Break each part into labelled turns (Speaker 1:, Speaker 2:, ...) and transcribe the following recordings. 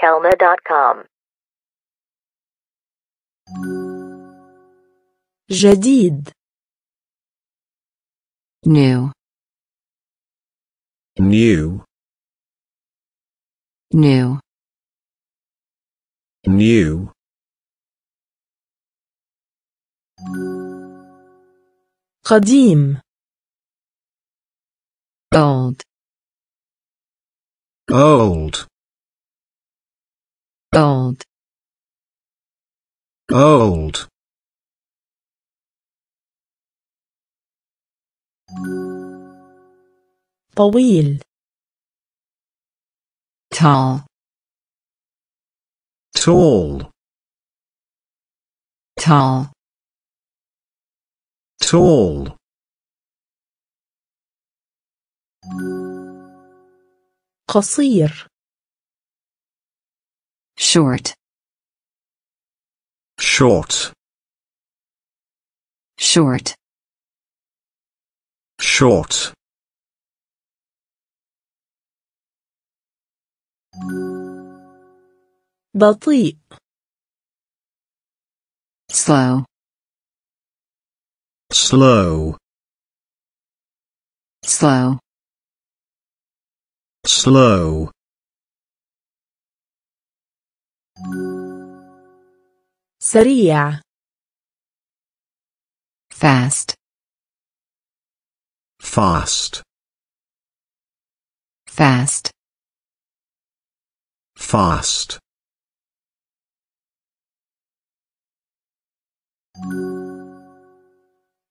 Speaker 1: Kelma.com. جديد new new new new قديم old old old old طويل tall tall tall tall قصير short short short short بطيء slow slow slow slow سريع fast fast fast fast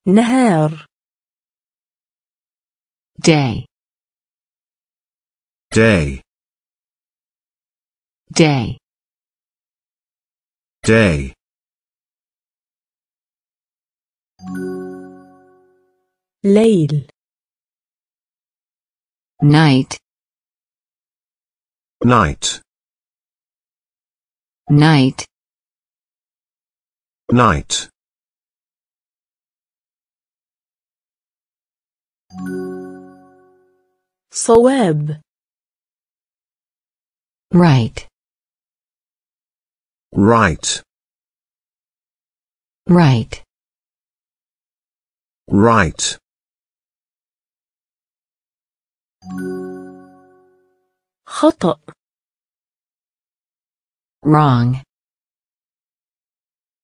Speaker 1: نهار day day day Day ليل night night night night صواب right right right right hot wrong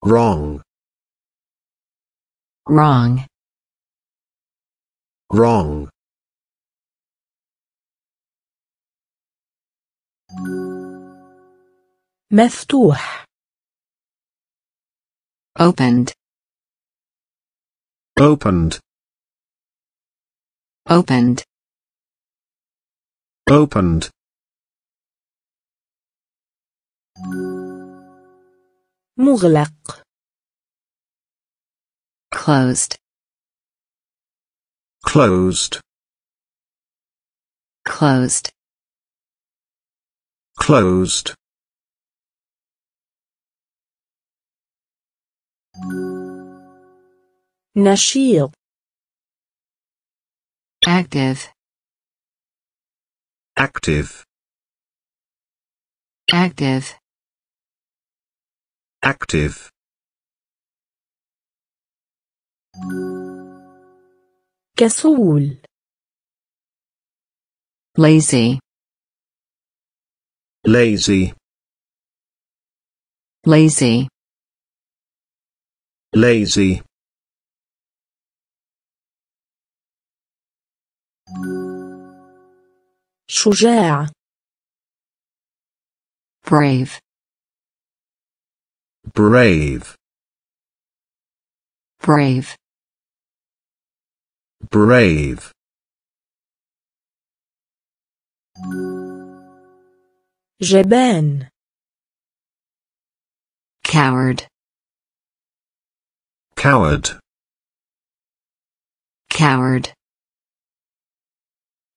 Speaker 1: wrong wrong wrong مفتوح opened opened opened opened مغلق closed closed closed closed نشيط active active active active كسول lazy lazy lazy lazy شجاع brave brave brave brave جبان coward Coward. Coward.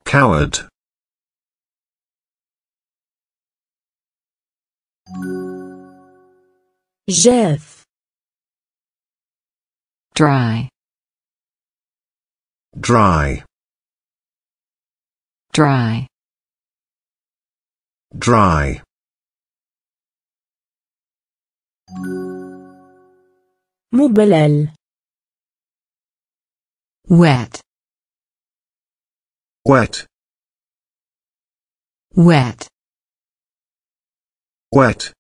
Speaker 1: Coward. Jeff. Dry. Dry. Dry. Dry. مبلل wet wet wet wet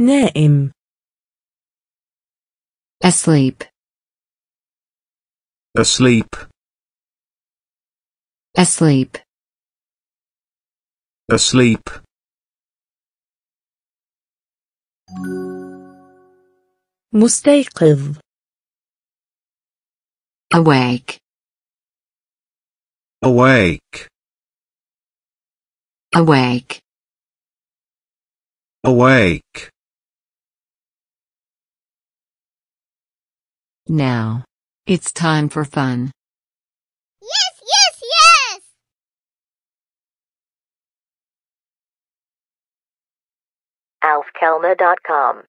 Speaker 1: نائم asleep asleep asleep asleep مستيقظ awake awake awake awake now it's time for fun alfkelmer.com